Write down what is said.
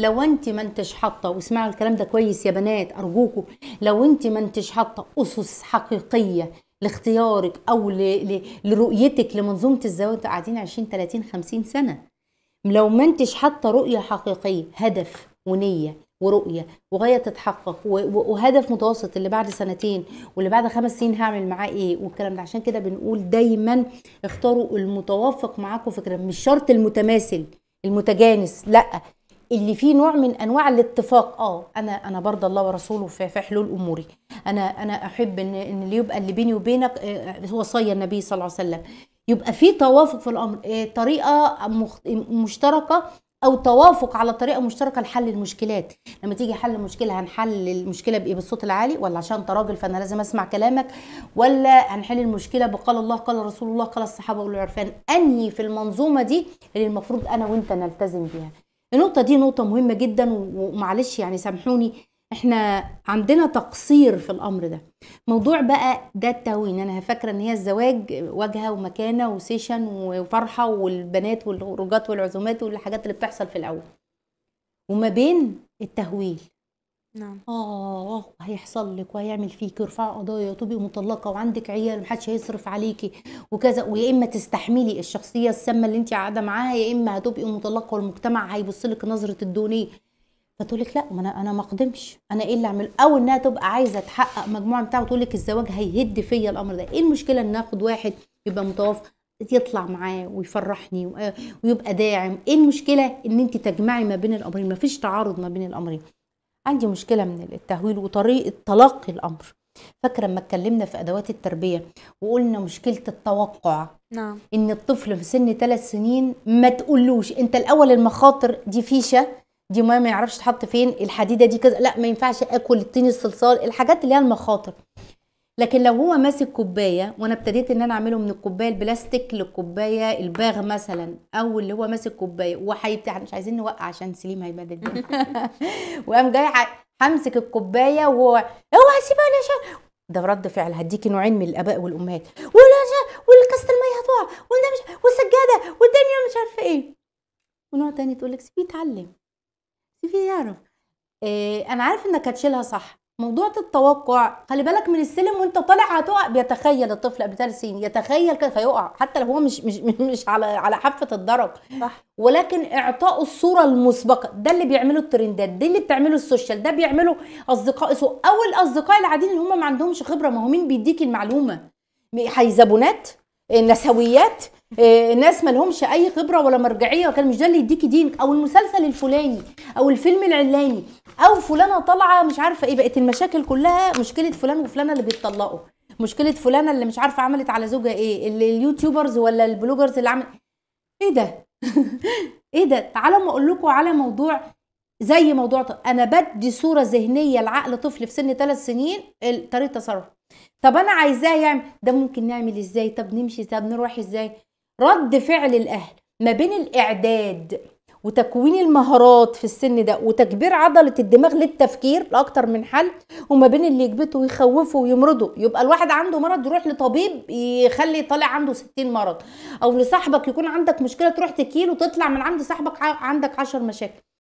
لو انت ما انتش حاطه واسمعوا الكلام ده كويس يا بنات ارجوكوا لو انت ما انتش حاطه اسس حقيقيه لاختيارك او ل... ل... لرؤيتك لمنظومه الزواج قاعدين 20 30 50 سنه لو ما انتش حاطه رؤيه حقيقيه هدف ونيه ورؤيه وغايه تتحقق وهدف متوسط اللي بعد سنتين واللي بعد خمس سنين هعمل معاه ايه والكلام ده عشان كده بنقول دايما اختاروا المتوافق معاكم فكرة مش شرط المتماثل المتجانس لا اللي فيه نوع من انواع الاتفاق اه انا انا برضى الله ورسوله في, حلول اموري انا انا احب ان ان اللي يبقى اللي بيني وبينك آه، وصايا النبي صلى الله عليه وسلم يبقى في توافق في الامر آه، طريقه مشتركه او توافق على طريقه مشتركه لحل المشكلات لما تيجي حل مشكله هنحل المشكله بايه بالصوت العالي ولا عشان انت راجل فانا لازم اسمع كلامك ولا هنحل المشكله بقال الله قال رسول الله قال الصحابه والعرفان انهي في المنظومه دي اللي المفروض انا وانت نلتزم بيها النقطه دي نقطه مهمه جدا ومعلش يعني سامحوني احنا عندنا تقصير في الامر ده موضوع بقى ده التهوين انا فاكره ان هي الزواج واجهه ومكانه وسيشن وفرحه والبنات والخروجات والعزومات والحاجات اللي بتحصل في الاول وما بين التهويل نعم اه هيحصل لك وهيعمل فيك ارفع قضايا وتبقي مطلقه وعندك عيال محدش هيصرف عليكي وكذا ويا اما تستحملي الشخصيه السامه اللي انت قاعده معاها يا اما هتبقي مطلقه والمجتمع هيبص لك نظره الدونيه فتقول لك لا ما انا انا ما اقدمش انا ايه اللي اعمل او انها تبقى عايزه تحقق مجموعه بتاعه وتقول لك الزواج هيهد فيا الامر ده ايه المشكله ان اخد واحد يبقى متوافق يطلع معاه ويفرحني ويبقى داعم ايه المشكله ان انت تجمعي ما بين الامرين ما فيش تعارض ما بين الامرين عندي مشكله من التهويل وطريقه تلقي الامر فاكره لما اتكلمنا في ادوات التربيه وقلنا مشكله التوقع نعم ان الطفل في سن ثلاث سنين ما تقولوش انت الاول المخاطر دي فيشه دي ما ما يعرفش تحط فين الحديده دي كذا لا ما ينفعش اكل التين الصلصال الحاجات اللي هي المخاطر لكن لو هو ماسك كوبايه وانا ابتديت ان انا اعمله من الكوبايه البلاستيك للكوبايه الباغ مثلا او اللي هو ماسك كوبايه إحنا مش عايزين نوقع عشان سليم هيبهدل وقام جاي همسك الكوبايه وهو اوعى سيبها ولا ده رد فعل هديكي نوعين من الاباء والامهات ولا والكاسه الميه هتقع وده مش والسجاده والدنيا مش عارفه ايه ونوع تاني تقول لك سيبيه يتعلم سيبيه يعرف إيه انا عارف انك هتشيلها صح موضوع التوقع خلي بالك من السلم وانت طالع هتقع بيتخيل الطفل قبل ثلاث سنين يتخيل كده فيقع حتى لو هو مش مش مش على على حافه الدرج صح ولكن اعطاء الصوره المسبقه ده اللي بيعمله الترندات دي اللي بتعمله السوشيال ده بيعمله اصدقاء سوء او الاصدقاء العاديين اللي هم ما عندهمش خبره ما هو مين بيديك المعلومه هيزبونات نسويات آه، ناس ما لهمش اي خبره ولا مرجعيه وكان مش ده اللي يديكي دينك او المسلسل الفلاني او الفيلم العلاني او فلانه طالعه مش عارفه ايه بقت المشاكل كلها مشكله فلان وفلانه اللي بيتطلقوا مشكله فلانه اللي مش عارفه عملت على زوجها ايه اليوتيوبرز ولا البلوجرز اللي عمل ايه ده ايه ده تعالوا ما اقول لكم على موضوع زي موضوع انا بدي صوره ذهنيه لعقل طفل في سن ثلاث سنين طريقه تصرف طب انا عايزاه يعمل ده ممكن نعمل ازاي طب نمشي طب نروح ازاي رد فعل الأهل ما بين الإعداد وتكوين المهارات في السن ده وتكبير عضلة الدماغ للتفكير لأكتر من حل وما بين اللي يكبته ويخوفه ويمرضه يبقى الواحد عنده مرض يروح لطبيب يخلي طالع عنده 60 مرض أو لصاحبك يكون عندك مشكلة تروح تكيل وتطلع من عند صاحبك عندك 10 مشاكل